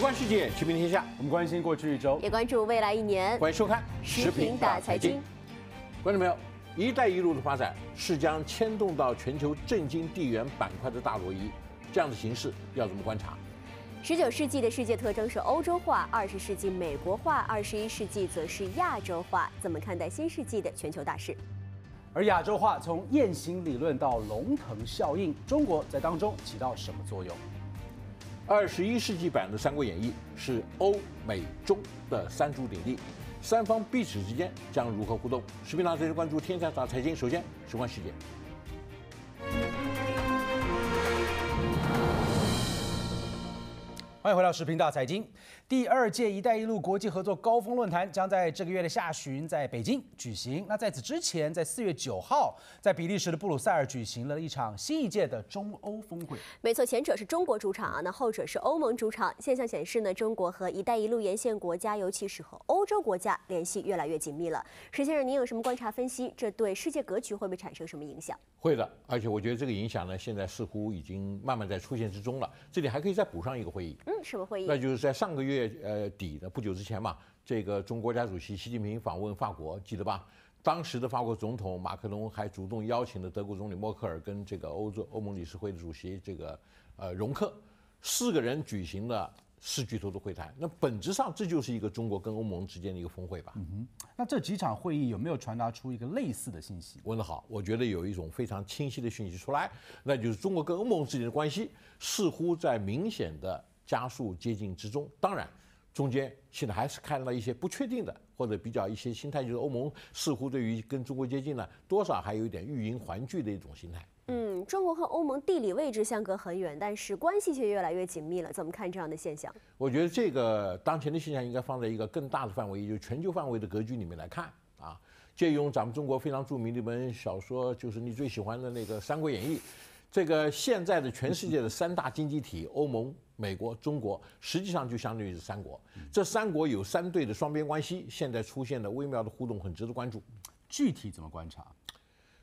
观世界，知明天下。我们关心过去一周，也关注未来一年。欢迎收看《食品大财经》。观众朋友，“一带一路”的发展是将牵动到全球震惊地缘板块的大挪移，这样的形势要怎么观察？十九世纪的世界特征是欧洲化，二十世纪美国化，二十一世纪则是亚洲化。怎么看待新世纪的全球大事？而亚洲化，从雁行理论到龙腾效应，中国在当中起到什么作用？二十一世纪版的《三国演义》是欧美中的三足鼎立，三方彼此之间将如何互动？视频呢，随时关注天下大财经，首先，时光世界。欢迎回到《视频大财经》。第二届“一带一路”国际合作高峰论坛将在这个月的下旬在北京举行。那在此之前，在四月九号，在比利时的布鲁塞尔举行了一场新一届的中欧峰会。没错，前者是中国主场啊，那后者是欧盟主场。现象显示呢，中国和“一带一路”沿线国家，尤其是和欧洲国家联系越来越紧密了。石先生，您有什么观察分析？这对世界格局会不会产生什么影响？会的，而且我觉得这个影响呢，现在似乎已经慢慢在出现之中了。这里还可以再补上一个会议。嗯，什么会议？那就是在上个月呃底的不久之前嘛，这个中国国家主席习近平访问法国，记得吧？当时的法国总统马克龙还主动邀请了德国总理默克尔跟这个欧洲欧盟理事会的主席这个呃容克，四个人举行了四巨头的会谈。那本质上这就是一个中国跟欧盟之间的一个峰会吧？嗯哼。那这几场会议有没有传达出一个类似的信息？问得好，我觉得有一种非常清晰的讯息出来，那就是中国跟欧盟之间的关系似乎在明显的。加速接近之中，当然，中间现在还是看到一些不确定的，或者比较一些心态，就是欧盟似乎对于跟中国接近呢，多少还有一点欲迎还拒的一种心态。嗯，中国和欧盟地理位置相隔很远，但是关系却越来越紧密了，怎么看这样的现象？我觉得这个当前的现象应该放在一个更大的范围，也就是全球范围的格局里面来看啊。借用咱们中国非常著名的一本小说，就是你最喜欢的那个《三国演义》。这个现在的全世界的三大经济体，欧盟、美国、中国，实际上就相当于是三国。这三国有三对的双边关系，现在出现的微妙的互动很值得关注。具体怎么观察？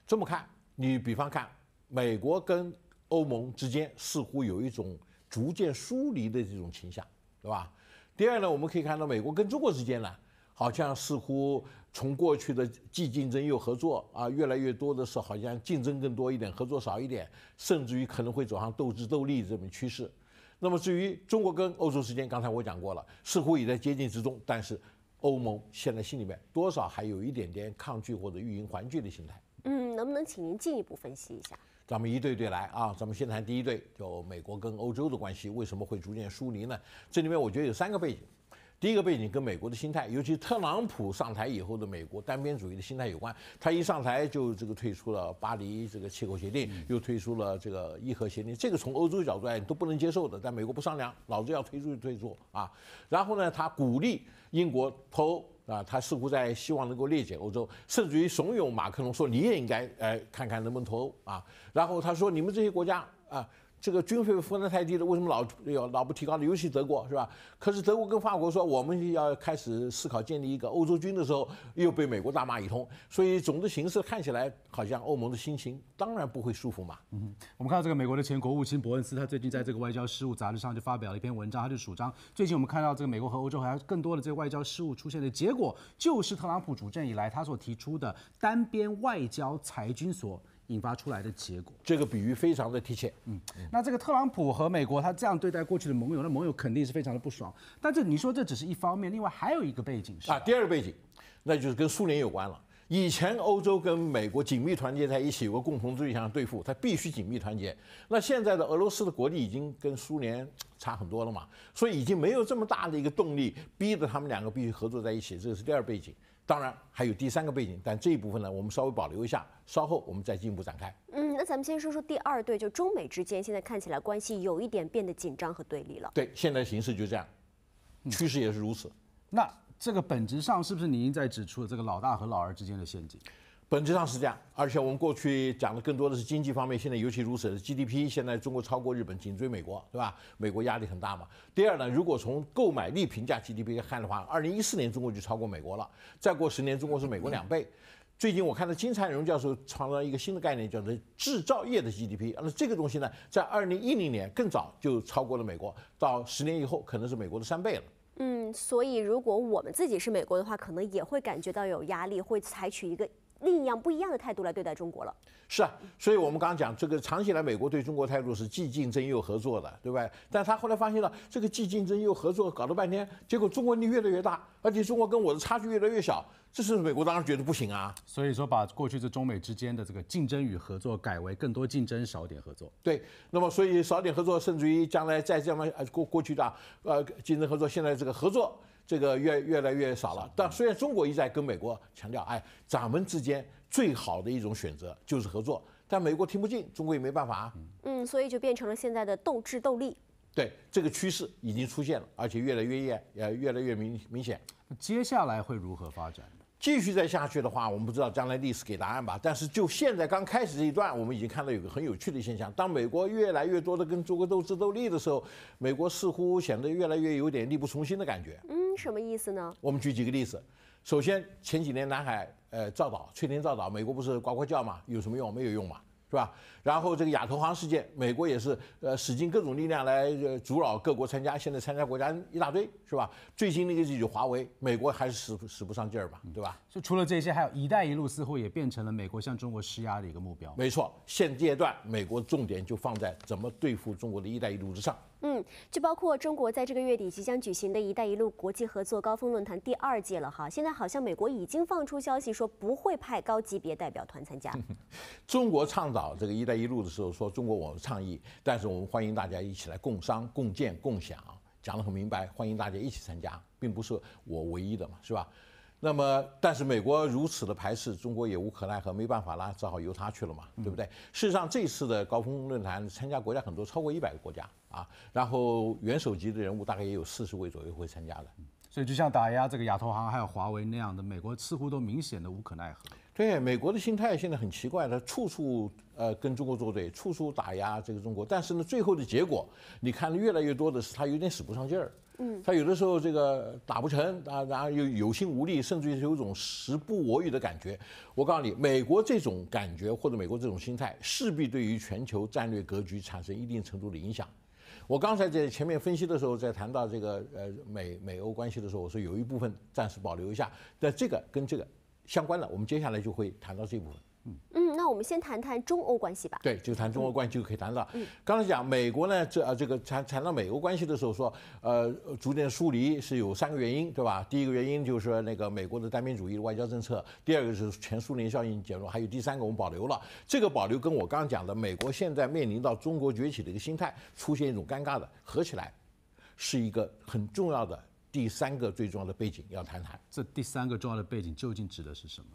这么看，你比方看美国跟欧盟之间，似乎有一种逐渐疏离的这种倾向，对吧？第二呢，我们可以看到美国跟中国之间呢。好像似乎从过去的既竞争又合作啊，越来越多的是好像竞争更多一点，合作少一点，甚至于可能会走上斗智斗力这么趋势。那么至于中国跟欧洲之间，刚才我讲过了，似乎也在接近之中，但是欧盟现在心里面多少还有一点点抗拒或者欲迎还拒的心态。嗯，能不能请您进一步分析一下？咱们一对对来啊，咱们先谈第一对，就美国跟欧洲的关系为什么会逐渐疏离呢？这里面我觉得有三个背景。第一个背景跟美国的心态，尤其特朗普上台以后的美国单边主义的心态有关。他一上台就这个退出了巴黎这个气候协定，又推出了这个《议核协定》，这个从欧洲角度你都不能接受的，但美国不商量，老子要退出就退出啊。然后呢，他鼓励英国脱欧啊，他似乎在希望能够裂解欧洲，甚至于怂恿马克龙说你也应该哎看看能不能脱欧啊。然后他说你们这些国家啊。这个军费分得太低了，为什么老有老不提高呢？尤其德国是吧？可是德国跟法国说我们要开始思考建立一个欧洲军的时候，又被美国大骂一通。所以总的形势看起来，好像欧盟的心情当然不会舒服嘛。嗯，我们看到这个美国的前国务卿伯恩斯，他最近在这个外交事务杂志上就发表了一篇文章，他就主张最近我们看到这个美国和欧洲还有更多的这外交事务出现的结果，就是特朗普主政以来他所提出的单边外交裁军所。引发出来的结果，这个比喻非常的贴切。嗯，那这个特朗普和美国他这样对待过去的盟友，那盟友肯定是非常的不爽。但这你说这只是一方面，另外还有一个背景是啊，第二背景，那就是跟苏联有关了。以前欧洲跟美国紧密团结在一起，有个共同对象对付，它必须紧密团结。那现在的俄罗斯的国力已经跟苏联差很多了嘛，所以已经没有这么大的一个动力，逼着他们两个必须合作在一起。这个是第二背景。当然还有第三个背景，但这一部分呢，我们稍微保留一下，稍后我们再进一步展开。嗯，那咱们先说说第二对，就中美之间现在看起来关系有一点变得紧张和对立了。对，现在形势就这样，趋势也是如此。那这个本质上是不是您在指出这个老大和老二之间的陷阱？本质上是这样，而且我们过去讲的更多的是经济方面，现在尤其如此。GDP 现在中国超过日本，紧追美国，对吧？美国压力很大嘛。第二呢，如果从购买力评价 GDP 看的话，二零一四年中国就超过美国了，再过十年中国是美国两倍。最近我看到金灿荣教授创造一个新的概念，叫做制造业的 GDP。那这个东西呢，在二零一零年更早就超过了美国，到十年以后可能是美国的三倍了。嗯，所以如果我们自己是美国的话，可能也会感觉到有压力，会采取一个。另一样不一样的态度来对待中国了。是啊，所以我们刚刚讲这个，长期以来美国对中国态度是既竞争又合作的，对吧？但他后来发现了这个既竞争又合作搞了半天，结果中国力越来越大，而且中国跟我的差距越来越小，这是美国当然觉得不行啊。所以说，把过去这中美之间的这个竞争与合作改为更多竞争少点合作。对，那么所以少点合作，甚至于将来再这么过过去的呃竞争合作，现在这个合作。这个越越来越少了，但虽然中国一再跟美国强调，哎，咱们之间最好的一种选择就是合作，但美国听不进，中国也没办法。啊。嗯，所以就变成了现在的斗智斗力。对，这个趋势已经出现了，而且越来越越也越来越明明显。接下来会如何发展？继续再下去的话，我们不知道将来历史给答案吧。但是就现在刚开始这一段，我们已经看到有个很有趣的现象：当美国越来越多的跟中国斗智斗力的时候，美国似乎显得越来越有点力不从心的感觉。嗯，什么意思呢？我们举几个例子。首先，前几年南海呃，造岛、翠林造岛，美国不是呱呱叫嘛？有什么用？没有用嘛，是吧？然后这个亚投行事件，美国也是呃，使尽各种力量来阻扰各国参加。现在参加国家一大堆，是吧？最近那个就是华为，美国还是使使不上劲儿吧，对吧？就除了这些，还有“一带一路”，似乎也变成了美国向中国施压的一个目标。没错，现阶段美国重点就放在怎么对付中国的一带一路之上。嗯，就包括中国在这个月底即将举行的一带一路国际合作高峰论坛第二届了哈。现在好像美国已经放出消息说不会派高级别代表团参加。中国倡导这个一带。一路的时候说中国我们倡议，但是我们欢迎大家一起来共商共建共享，讲得很明白，欢迎大家一起参加，并不是我唯一的嘛，是吧？那么，但是美国如此的排斥，中国也无可奈何，没办法啦，只好由他去了嘛，对不对？事实上，这次的高峰论坛参加国家很多，超过一百个国家啊，然后元首级的人物大概也有四十位左右会参加的。所以，就像打压这个亚投行还有华为那样的，美国似乎都明显的无可奈何。对美国的心态现在很奇怪，他处处呃跟中国作对，处处打压这个中国。但是呢，最后的结果，你看的越来越多的是他有点使不上劲儿。嗯，他有的时候这个打不成，啊，然后又有心无力，甚至于有一种时不我与的感觉。我告诉你，美国这种感觉或者美国这种心态，势必对于全球战略格局产生一定程度的影响。我刚才在前面分析的时候，在谈到这个呃美美欧关系的时候，我说有一部分暂时保留一下，但这个跟这个。相关的，我们接下来就会谈到这部分。嗯嗯，那我们先谈谈中欧关系吧。对，就谈中欧关系就可以谈到。嗯，刚才讲美国呢，这啊这个谈谈到美国关系的时候说，呃，逐渐疏离是有三个原因，对吧？第一个原因就是那个美国的单边主义的外交政策，第二个是前苏联效应减弱，还有第三个我们保留了。这个保留跟我刚刚讲的，美国现在面临到中国崛起的一个心态，出现一种尴尬的合起来，是一个很重要的。第三个最重要的背景要谈谈，这第三个重要的背景究竟指的是什么？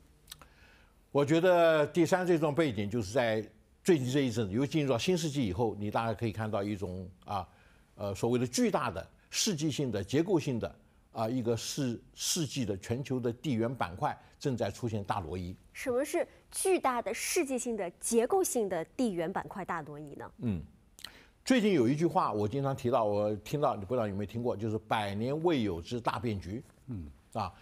我觉得第三最重要背景就是在最近这一阵，其进入到新世纪以后，你大家可以看到一种啊，呃，所谓的巨大的世纪性的结构性的啊，一个世世纪的全球的地缘板块正在出现大挪移。什么是巨大的世纪性的结构性的地缘板块大挪移呢？嗯。最近有一句话，我经常提到，我听到你不知道有没有听过，就是“百年未有之大变局”。嗯，啊，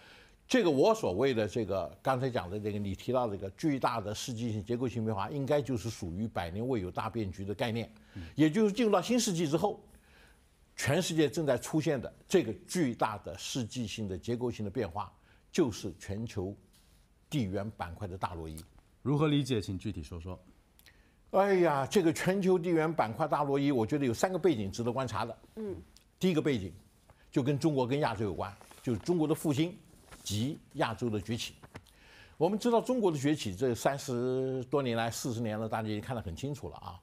这个我所谓的这个刚才讲的这个你提到这个巨大的世纪性结构性变化，应该就是属于百年未有大变局的概念。也就是进入到新世纪之后，全世界正在出现的这个巨大的世纪性的结构性的变化，就是全球地缘板块的大挪移。如何理解？请具体说说。哎呀，这个全球地缘板块大挪移，我觉得有三个背景值得观察的。嗯，第一个背景就跟中国跟亚洲有关，就是中国的复兴及亚洲的崛起。我们知道中国的崛起这三十多年来四十年了，大家已经看得很清楚了啊。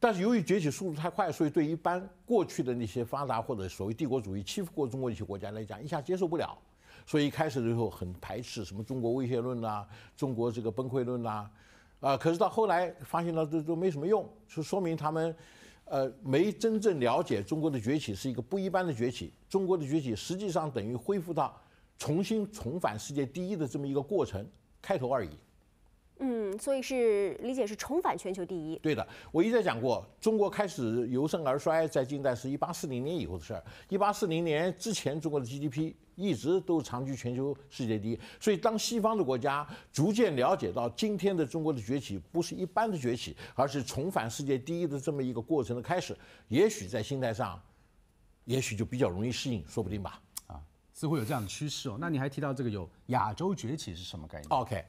但是由于崛起速度太快，所以对一般过去的那些发达或者所谓帝国主义欺负过中国一些国家来讲，一下接受不了，所以一开始的时候很排斥什么中国威胁论呐，中国这个崩溃论呐。啊！可是到后来发现了这都没什么用，就说明他们，呃，没真正了解中国的崛起是一个不一般的崛起。中国的崛起实际上等于恢复到重新重返世界第一的这么一个过程开头而已。嗯，所以是理解是重返全球第一。对的，我一再讲过，中国开始由盛而衰，在近代是一八四零年以后的事儿。一八四零年之前，中国的 GDP。一直都长居全球世界第一，所以当西方的国家逐渐了解到今天的中国的崛起不是一般的崛起，而是重返世界第一的这么一个过程的开始，也许在心态上，也许就比较容易适应，说不定吧。啊，似乎有这样的趋势哦。那你还提到这个有亚洲崛起是什么概念？OK，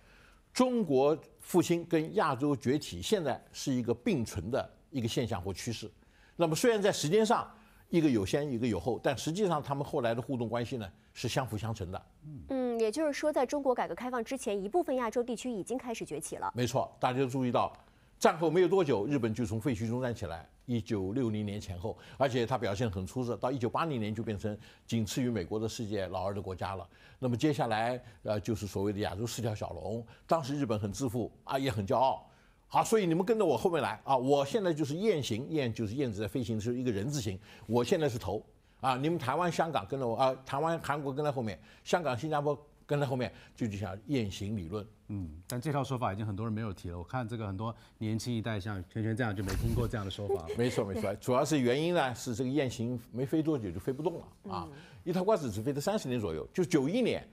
中国复兴跟亚洲崛起现在是一个并存的一个现象或趋势。那么虽然在时间上一个有先一个有后，但实际上他们后来的互动关系呢？是相辅相成的，嗯，也就是说，在中国改革开放之前，一部分亚洲地区已经开始崛起了。没错，大家都注意到，战后没有多久，日本就从废墟中站起来，一九六零年前后，而且它表现很出色，到一九八零年就变成仅次于美国的世界老二的国家了。那么接下来，呃，就是所谓的亚洲四条小龙。当时日本很自负啊，也很骄傲。好，所以你们跟着我后面来啊，我现在就是雁行，雁就是燕子在飞行的时候一个人字形，我现在是头。啊，你们台湾、香港跟着我啊，台湾、韩国跟在后面，香港、新加坡跟在后面，就就像雁行理论。嗯，但这套说法已经很多人没有提了。我看这个很多年轻一代，像圈圈这样就没听过这样的说法。没错没错，主要是原因呢是这个雁行没飞多久就飞不动了啊，一套筷子只飞了三十年左右，就九一年，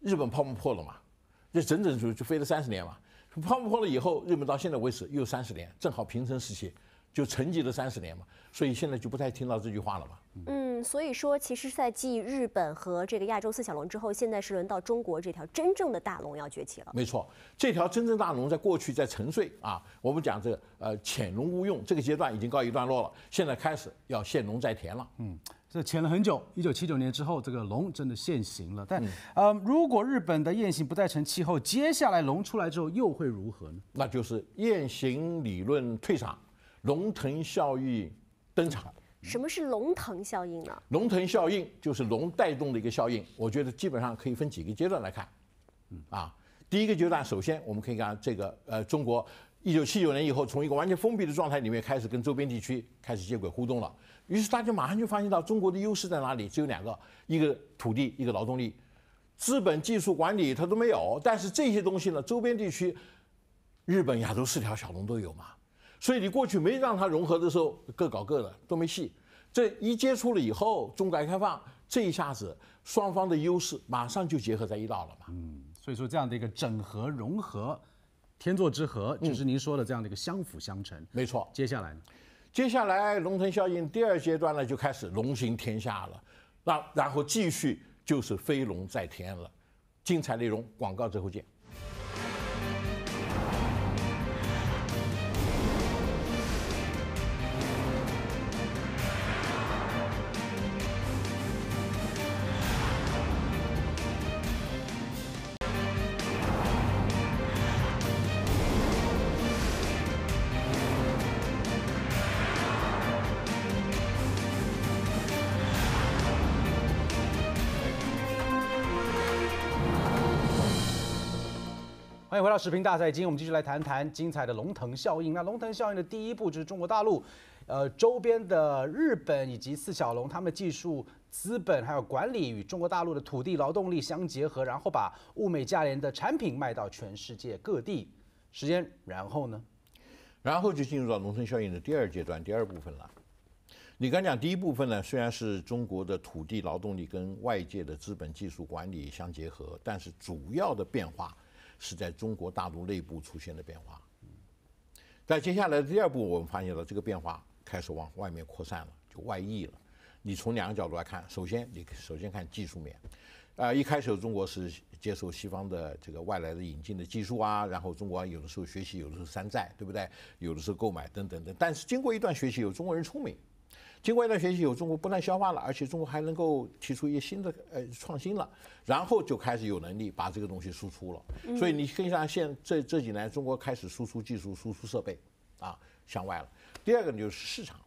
日本泡沫破了嘛，这整整就就飞了三十年嘛，泡沫破了以后，日本到现在为止又三十年，正好平成时期。就沉寂了三十年嘛，所以现在就不太听到这句话了嘛。嗯，所以说，其实，在继日本和这个亚洲四小龙之后，现在是轮到中国这条真正的大龙要崛起了。没错，这条真正大龙在过去在沉睡啊，我们讲这呃潜龙勿用这个阶段已经告一段落了，现在开始要现龙在田了。嗯，这潜了很久，一九七九年之后，这个龙真的现形了。但呃，如果日本的雁形不再成气候，接下来龙出来之后又会如何呢？那就是雁形理论退场。龙腾效应登场。什么是龙腾效应呢？龙腾效应就是龙带动的一个效应。我觉得基本上可以分几个阶段来看。啊，第一个阶段，首先我们可以看这个呃，中国一九七九年以后，从一个完全封闭的状态里面开始跟周边地区开始接轨互动了。于是大家马上就发现到中国的优势在哪里？只有两个，一个土地，一个劳动力，资本、技术、管理它都没有。但是这些东西呢，周边地区，日本、亚洲四条小龙都有嘛。所以你过去没让它融合的时候，各搞各的都没戏。这一接触了以后，中改开放这一下子，双方的优势马上就结合在一道了嘛。嗯，所以说这样的一个整合融合，天作之合，就是您说的这样的一个相辅相成。没错。接下来呢？接下来龙腾效应第二阶段呢，就开始龙行天下了。那然后继续就是飞龙在天了。精彩内容，广告之后见。欢迎回到视频大赛今天我们继续来谈谈精彩的龙腾效应。那龙腾效应的第一步就是中国大陆，呃，周边的日本以及四小龙，他们的技术、资本还有管理与中国大陆的土地、劳动力相结合，然后把物美价廉的产品卖到全世界各地。时间，然后呢？然后就进入到龙腾效应的第二阶段、第二部分了。你刚讲第一部分呢，虽然是中国的土地、劳动力跟外界的资本、技术、管理相结合，但是主要的变化。是在中国大陆内部出现的变化，在接下来的第二步，我们发现了这个变化开始往外面扩散了，就外溢了。你从两个角度来看，首先你首先看技术面，呃，一开始中国是接受西方的这个外来的引进的技术啊，然后中国有的时候学习，有的时候山寨，对不对？有的时候购买等等等。但是经过一段学习，有中国人聪明。经过一段学习，有中国不断消化了，而且中国还能够提出一些新的呃创新了，然后就开始有能力把这个东西输出了。所以你可以像现这这几年，中国开始输出技术、输出设备，啊，向外了。第二个呢就是市场，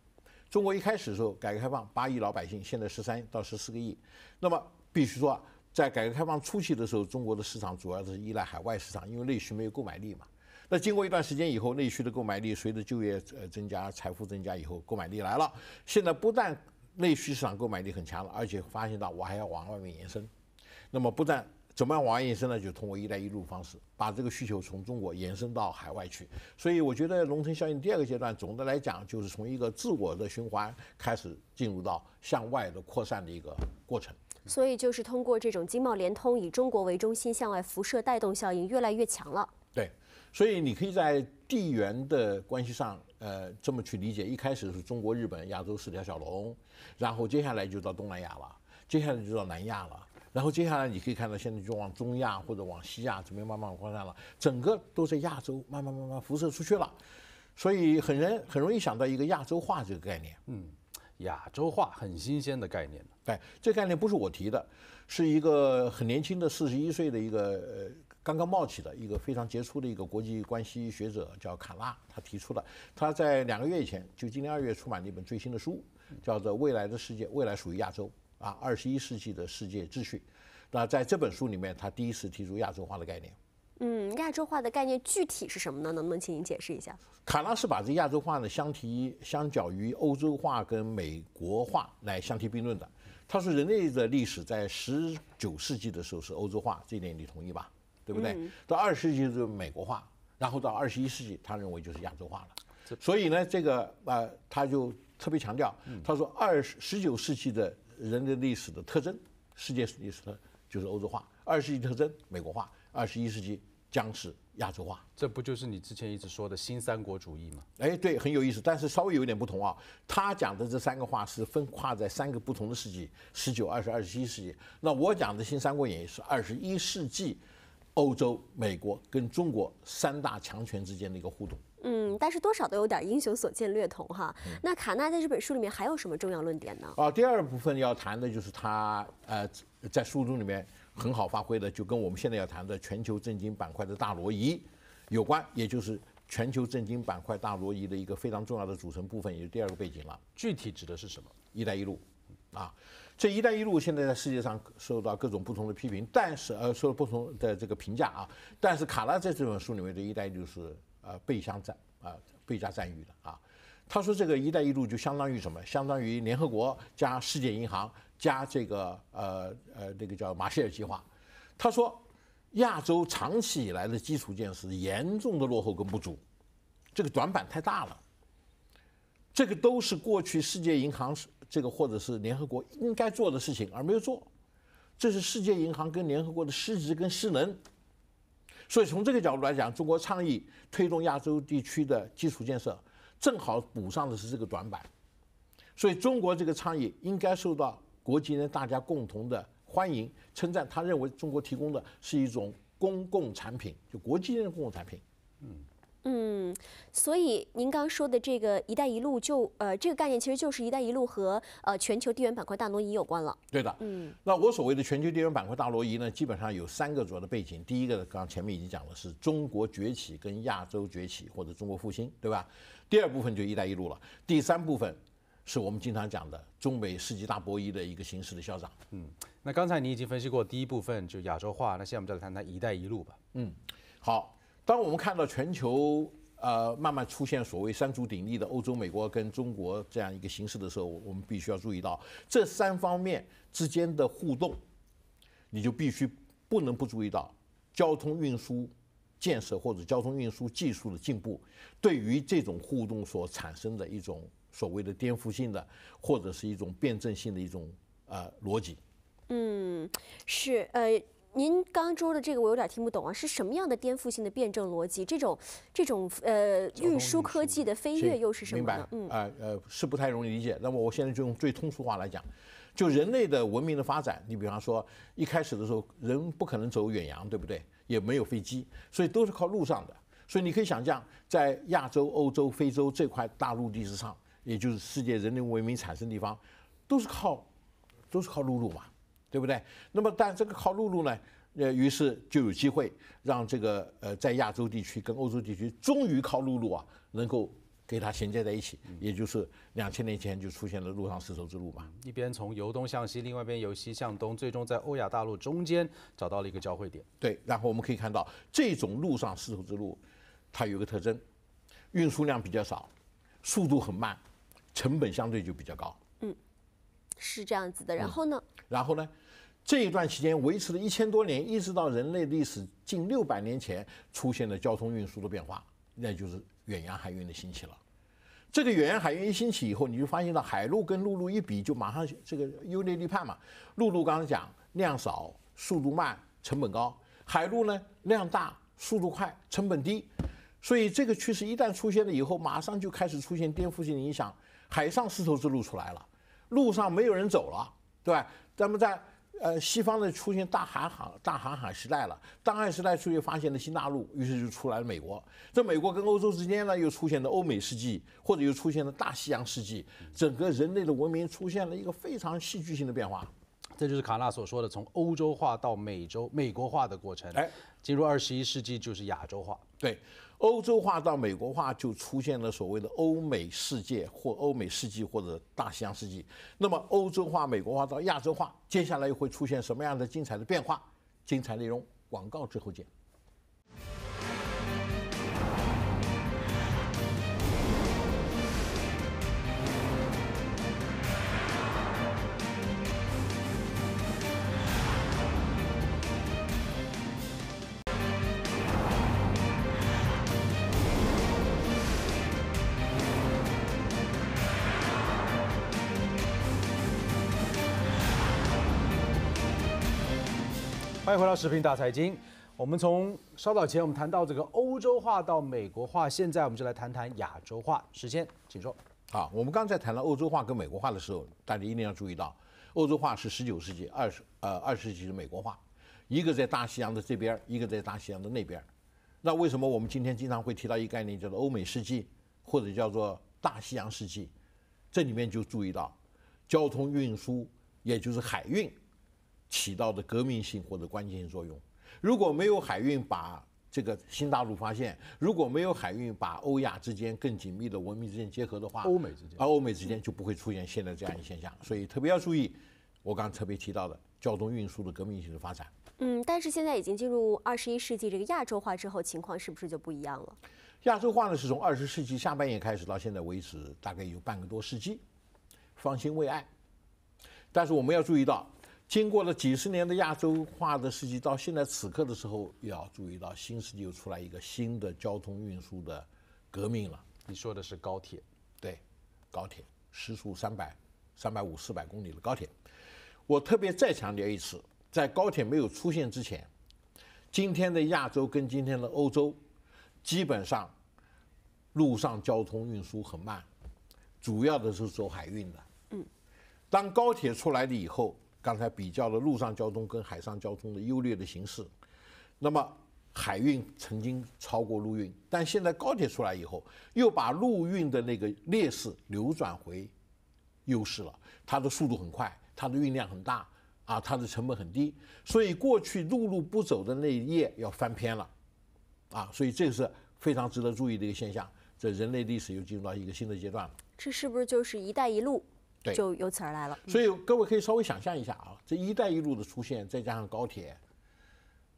中国一开始的时候改革开放八亿老百姓，现在十三到十四个亿，那么必须说在改革开放初期的时候，中国的市场主要是依赖海外市场，因为内需没有购买力嘛。那经过一段时间以后，内需的购买力随着就业呃增加、财富增加以后，购买力来了。现在不但内需市场购买力很强了，而且发现到我还要往外面延伸。那么不但怎么样往外延伸呢？就通过“一带一路”方式，把这个需求从中国延伸到海外去。所以我觉得农村效应第二个阶段，总的来讲就是从一个自我的循环开始进入到向外的扩散的一个过程。所以就是通过这种经贸联通，以中国为中心向外辐射，带动效应越来越强了。所以你可以在地缘的关系上，呃，这么去理解：一开始是中国、日本、亚洲四条小龙，然后接下来就到东南亚了，接下来就到南亚了，然后接下来你可以看到现在就往中亚或者往西亚这边慢慢扩散了，整个都在亚洲慢慢慢慢辐射出去了。所以很人很容易想到一个亚洲化这个概念。嗯，亚洲化很新鲜的概念。哎，这概念不是我提的，是一个很年轻的四十一岁的一个呃。刚刚冒起的一个非常杰出的一个国际关系学者叫卡拉，他提出的，他在两个月以前就今年二月出版了一本最新的书，叫做《未来的世界》，未来属于亚洲啊，二十一世纪的世界秩序。那在这本书里面，他第一次提出亚洲化的概念。嗯，亚洲化的概念具体是什么呢？能不能请您解释一下？卡拉是把这亚洲化呢相提相较于欧洲化跟美国化来相提并论的。他说，人类的历史在十九世纪的时候是欧洲化，这点你同意吧？对不对？到二十世纪就是美国化，然后到二十一世纪，他认为就是亚洲化了。所以呢，这个呃，他就特别强调，他说二十十九世纪的人类历史的特征，世界历史的就是欧洲化；二十世纪特征美国化；二十一世纪将是亚洲化。这不就是你之前一直说的新三国主义吗？哎，对，很有意思，但是稍微有一点不同啊。他讲的这三个话是分跨在三个不同的世纪：十九、二十、二十一世纪。那我讲的新三国演义是二十一世纪。欧洲、美国跟中国三大强权之间的一个互动。嗯，但是多少都有点英雄所见略同哈。那卡纳在这本书里面还有什么重要论点呢？啊，第二部分要谈的就是他呃在书中里面很好发挥的，就跟我们现在要谈的全球政经板块的大挪移有关，也就是全球政经板块大挪移的一个非常重要的组成部分，也是第二个背景了。具体指的是什么？“一带一路”。啊，这一带一路现在在世界上受到各种不同的批评，但是呃，受到不同的这个评价啊。但是卡拉在这本书里面的一带一路是呃被相赞啊倍加赞誉的啊。他说这个一带一路就相当于什么？相当于联合国加世界银行加这个呃呃那个叫马歇尔计划。他说亚洲长期以来的基础建设严重的落后跟不足，这个短板太大了。这个都是过去世界银行是。这个或者是联合国应该做的事情而没有做，这是世界银行跟联合国的失职跟失能。所以从这个角度来讲，中国倡议推动亚洲地区的基础建设，正好补上的是这个短板。所以中国这个倡议应该受到国际人大家共同的欢迎称赞。他认为中国提供的是一种公共产品，就国际的公共产品。嗯。嗯，所以您刚刚说的这个“一带一路”就呃这个概念，其实就是“一带一路”和呃全球地缘板块大挪移有关了。对的，嗯。那我所谓的全球地缘板块大挪移呢，基本上有三个主要的背景。第一个，刚刚前面已经讲了，是中国崛起跟亚洲崛起或者中国复兴，对吧？第二部分就“一带一路”了。第三部分是我们经常讲的中美世纪大博弈的一个形式的消长。嗯。那刚才你已经分析过第一部分就亚洲化，那现在我们再来谈谈“一带一路”吧。嗯，好。当我们看到全球呃慢慢出现所谓三足鼎立的欧洲、美国跟中国这样一个形势的时候，我们必须要注意到这三方面之间的互动，你就必须不能不注意到交通运输建设或者交通运输技术的进步对于这种互动所产生的一种所谓的颠覆性的或者是一种辩证性的一种呃逻辑。嗯，是呃。您刚说的这个我有点听不懂啊，是什么样的颠覆性的辩证逻辑？这种这种呃运输科技的飞跃又是什么呢？嗯，呃是不太容易理解。那么我现在就用最通俗话来讲，就人类的文明的发展，你比方说一开始的时候，人不可能走远洋，对不对？也没有飞机，所以都是靠路上的。所以你可以想象，在亚洲、欧洲、非洲这块大陆地之上，也就是世界人类文明产生地方，都是靠都是靠陆路嘛。对不对？那么，但这个靠陆路呢？呃，于是就有机会让这个呃，在亚洲地区跟欧洲地区终于靠陆路啊，能够给它衔接在一起。也就是两千年前就出现了陆上丝绸之路嘛，一边从由东向西，另外一边由西向东，最终在欧亚大陆中间找到了一个交汇点。对，然后我们可以看到这种陆上丝绸之路，它有一个特征，运输量比较少，速度很慢，成本相对就比较高。是这样子的，然后呢？然后呢？这一段期间维持了一千多年，一直到人类历史近六百年前出现了交通运输的变化，那就是远洋海运的兴起了。这个远洋海运一兴起以后，你就发现了海路跟陆路一比，就马上这个优劣立判嘛。陆路刚刚讲量少、速度慢、成本高；海路呢量大、速度快、成本低。所以这个趋势一旦出现了以后，马上就开始出现颠覆性影响，海上丝绸之路出来了。路上没有人走了，对吧？咱们在呃西方呢出现大航海、大航海时代了，大航海时代出去发现了新大陆，于是就出来了美国。这美国跟欧洲之间呢又出现了欧美世纪，或者又出现了大西洋世纪，整个人类的文明出现了一个非常戏剧性的变化。这就是卡纳所说的从欧洲化到美洲、美国化的过程。哎，进入二十一世纪就是亚洲化。对，欧洲化到美国化就出现了所谓的欧美世界或欧美世纪或者大西洋世纪。那么欧洲化、美国化到亚洲化，接下来又会出现什么样的精彩的变化？精彩内容广告之后见。欢迎来到《视频大财经》。我们从稍早前我们谈到这个欧洲化到美国化，现在我们就来谈谈亚洲化。时间，请说。好，我们刚才谈到欧洲化跟美国化的时候，大家一定要注意到，欧洲化是十九世纪二十呃二十世纪的美国化，一个在大西洋的这边一个在大西洋的那边那为什么我们今天经常会提到一个概念叫做欧美世纪，或者叫做大西洋世纪？这里面就注意到，交通运输也就是海运。起到的革命性或者关键性作用。如果没有海运，把这个新大陆发现；如果没有海运，把欧亚之间更紧密的文明之间结合的话，欧美之间，而欧美之间就不会出现现在这样的现象。所以特别要注意，我刚刚特别提到的交通运输的革命性的发展。嗯，但是现在已经进入二十一世纪，这个亚洲化之后情况是不是就不一样了？亚洲化呢，是从二十世纪下半叶开始到现在为止，大概有半个多世纪，方兴未艾。但是我们要注意到。经过了几十年的亚洲化的世纪，到现在此刻的时候，也要注意到，新世纪又出来一个新的交通运输的革命了。你说的是高铁，对，高铁时速三百、三百五、四百公里的高铁。我特别再强调一次，在高铁没有出现之前，今天的亚洲跟今天的欧洲，基本上路上交通运输很慢，主要的是走海运的。嗯，当高铁出来了以后。刚才比较了陆上交通跟海上交通的优劣的形式，那么海运曾经超过陆运，但现在高铁出来以后，又把陆运的那个劣势扭转回优势了。它的速度很快，它的运量很大，啊，它的成本很低，所以过去陆路不走的那一页要翻篇了，啊，所以这是非常值得注意的一个现象。这人类历史又进入到一个新的阶段。这是不是就是“一带一路”？就由此而来了，所以各位可以稍微想象一下啊，这一带一路的出现，再加上高铁，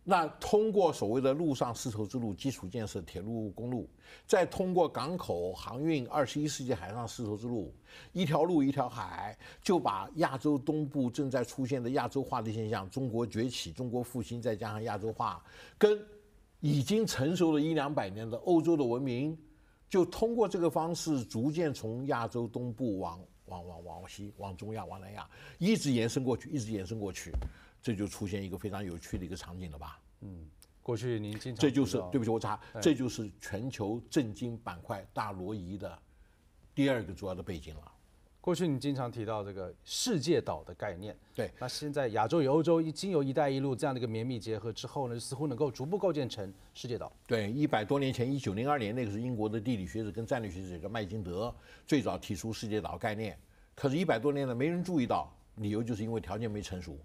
那通过所谓的陆上丝绸之路基础建设，铁路公路，再通过港口航运，二十一世纪海上丝绸之路，一条路一条海，就把亚洲东部正在出现的亚洲化的现象，中国崛起、中国复兴，再加上亚洲化，跟已经成熟了一两百年的欧洲的文明，就通过这个方式，逐渐从亚洲东部往。往往往西，往中亚，往南亚，一直延伸过去，一直延伸过去，这就出现一个非常有趣的一个场景了吧？嗯，过去您经常，这就是对不起我查，这就是全球震惊板块大挪移的第二个主要的背景了。过去你经常提到这个世界岛的概念，对。那现在亚洲与欧洲一经由“一带一路”这样的一个绵密结合之后呢，似乎能够逐步构建成世界岛。对，一百多年前，一九零二年，那个是英国的地理学者跟战略学者叫麦金德最早提出世界岛概念。可是，一百多年了，没人注意到，理由就是因为条件没成熟。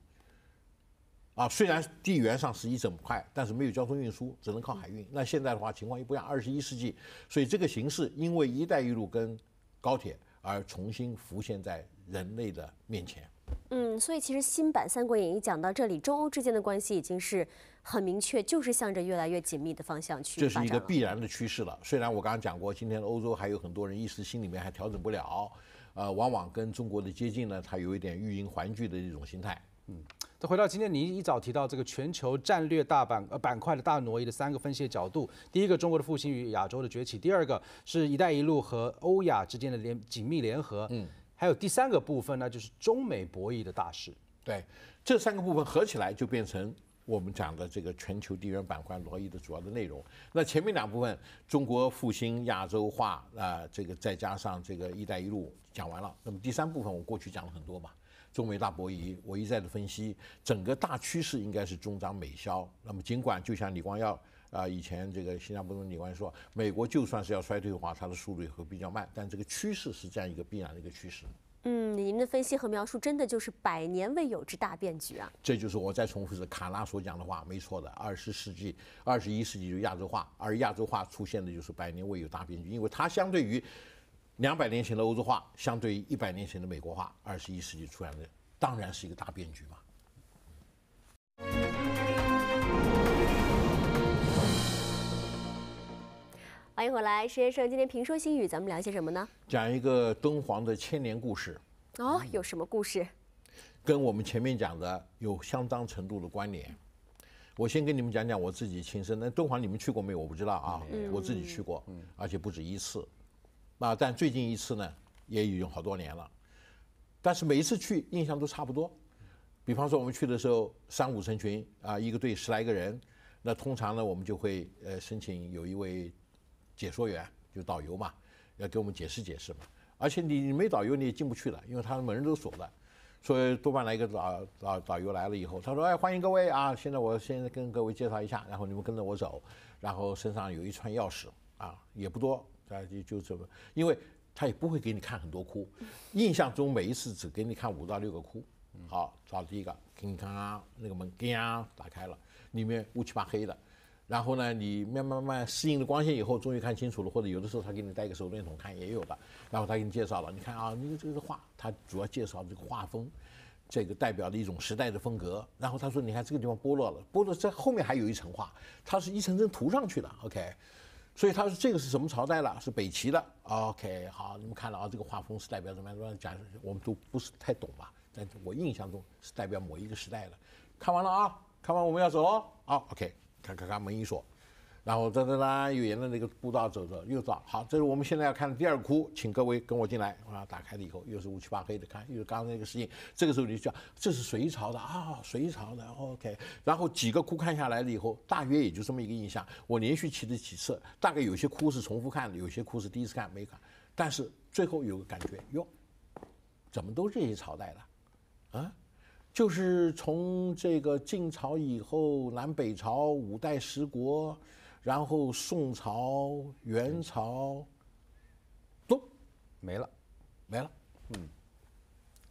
啊，虽然地缘上是一整块，但是没有交通运输，只能靠海运。那现在的话，情况又不一样，二十一世纪，所以这个形势因为“一带一路”跟高铁。而重新浮现在人类的面前。嗯，所以其实新版《三国演义》讲到这里，中欧之间的关系已经是很明确，就是向着越来越紧密的方向去。这是一个必然的趋势了。虽然我刚刚讲过，今天欧洲还有很多人一时心里面还调整不了，呃，往往跟中国的接近呢，他有一点欲迎还拒的一种心态。嗯。那回到今天，您一早提到这个全球战略大板呃板块的大挪移的三个分析角度，第一个中国的复兴与亚洲的崛起，第二个是一带一路和欧亚之间的联紧密联合，嗯，还有第三个部分呢，就是中美博弈的大势。对，这三个部分合起来就变成我们讲的这个全球地缘板块挪移的主要的内容。那前面两部分，中国复兴、亚洲化啊，这个再加上这个一带一路讲完了，那么第三部分我过去讲了很多嘛。中美大博弈，我一再的分析，整个大趋势应该是中长美消。那么尽管就像李光耀啊，以前这个新加坡总理说，美国就算是要衰退的话，它的速度也会比较慢，但这个趋势是这样一个必然的一个趋势。嗯，您的分析和描述真的就是百年未有之大变局啊！这就是我再重复着卡拉所讲的话，没错的。二十世纪、二十一世纪就亚洲化，而亚洲化出现的就是百年未有大变局，因为它相对于。两百年前的欧洲化，相对于一百年前的美国化，二十一世纪出来的当然是一个大变局嘛。欢迎回来，石先生，今天评说新语，咱们聊些什么呢？讲一个敦煌的千年故事。哦，有什么故事？跟我们前面讲的有相当程度的关联。我先跟你们讲讲我自己亲身的敦煌，你们去过没有？我不知道啊，我自己去过，而且不止一次。啊，但最近一次呢，也已经好多年了。但是每一次去，印象都差不多。比方说我们去的时候，三五成群啊，一个队十来个人。那通常呢，我们就会呃申请有一位解说员，就导游嘛，要给我们解释解释嘛。而且你你没导游你也进不去了，因为他们门都锁了。所以多半来一个导导导游来了以后，他说：“哎，欢迎各位啊！现在我先跟各位介绍一下，然后你们跟着我走。然后身上有一串钥匙啊，也不多。”大家就就这么，因为他也不会给你看很多窟，印象中每一次只给你看五到六个窟。好，找第一个，给你看啊，那个门“嘎”打开了，里面乌漆嘛黑的。然后呢，你慢慢慢适应了光线以后，终于看清楚了。或者有的时候他给你带一个手电筒看也有的。然后他给你介绍了，你看啊，你这个是画，他主要介绍这个画风，这个代表的一种时代的风格。然后他说，你看这个地方剥落了，剥落在后面还有一层画，它是一层层涂上去的。OK。所以他说这个是什么朝代了？是北齐的。OK，好，你们看了啊，这个画风是代表怎么样？讲我们都不是太懂吧？但我印象中是代表某一个时代的。看完了啊，看完我们要走哦。好，OK，咔咔咔，门一锁。然后噔噔啦，又沿着那个步道走着，又找。好，这是我们现在要看的第二窟，请各位跟我进来。啊，打开了以后又是乌漆八黑的，看又是刚才那个事情。这个时候你就讲，这是隋朝的啊，隋朝的。OK，然后几个窟看下来了以后，大约也就这么一个印象。我连续起了几次，大概有些窟是重复看的，有些窟是第一次看没看。但是最后有个感觉，哟，怎么都这些朝代了？啊，就是从这个晋朝以后，南北朝、五代十国。然后宋朝、元朝，都没了，没了。嗯，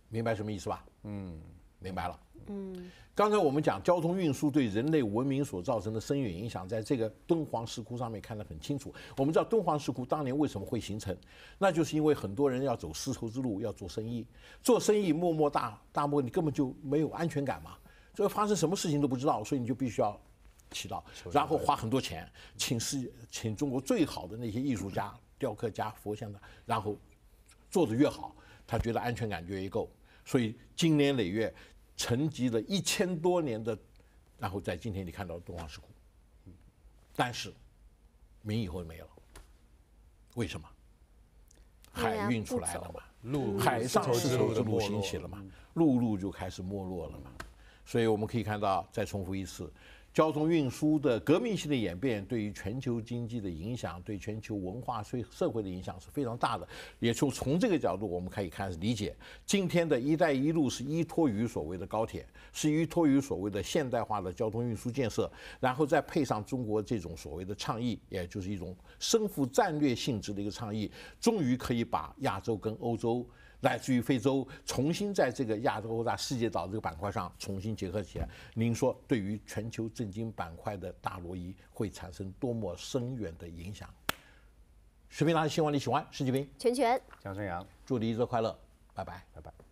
明白什么意思吧？嗯，明白了。嗯，刚才我们讲交通运输对人类文明所造成的深远影响，在这个敦煌石窟上面看得很清楚。我们知道敦煌石窟当年为什么会形成，那就是因为很多人要走丝绸之路，要做生意。做生意，默默大大漠，你根本就没有安全感嘛。所以发生什么事情都不知道，所以你就必须要。祈到，然后花很多钱请世请中国最好的那些艺术家、雕刻家、佛像的，然后做的越好，他觉得安全感就越够。所以，经年累月沉积了一千多年的，然后在今天你看到东方石窟。但是明以后没有，为什么？海运出来了嘛，陆海上丝绸之路兴起了嘛，陆路就开始没落了嘛。所以我们可以看到，再重复一次。交通运输的革命性的演变，对于全球经济的影响，对全球文化、社社会的影响是非常大的。也就从这个角度，我们可以开始理解，今天的一带一路是依托于所谓的高铁，是依托于所谓的现代化的交通运输建设，然后再配上中国这种所谓的倡议，也就是一种身负战略性质的一个倡议，终于可以把亚洲跟欧洲。来自于非洲，重新在这个亚洲大世界岛这个板块上重新结合起来。您说，对于全球震金板块的大挪移会产生多么深远的影响？视频来希新闻喜欢，史继平、全全、江春阳，祝你一周快乐，拜拜，拜拜。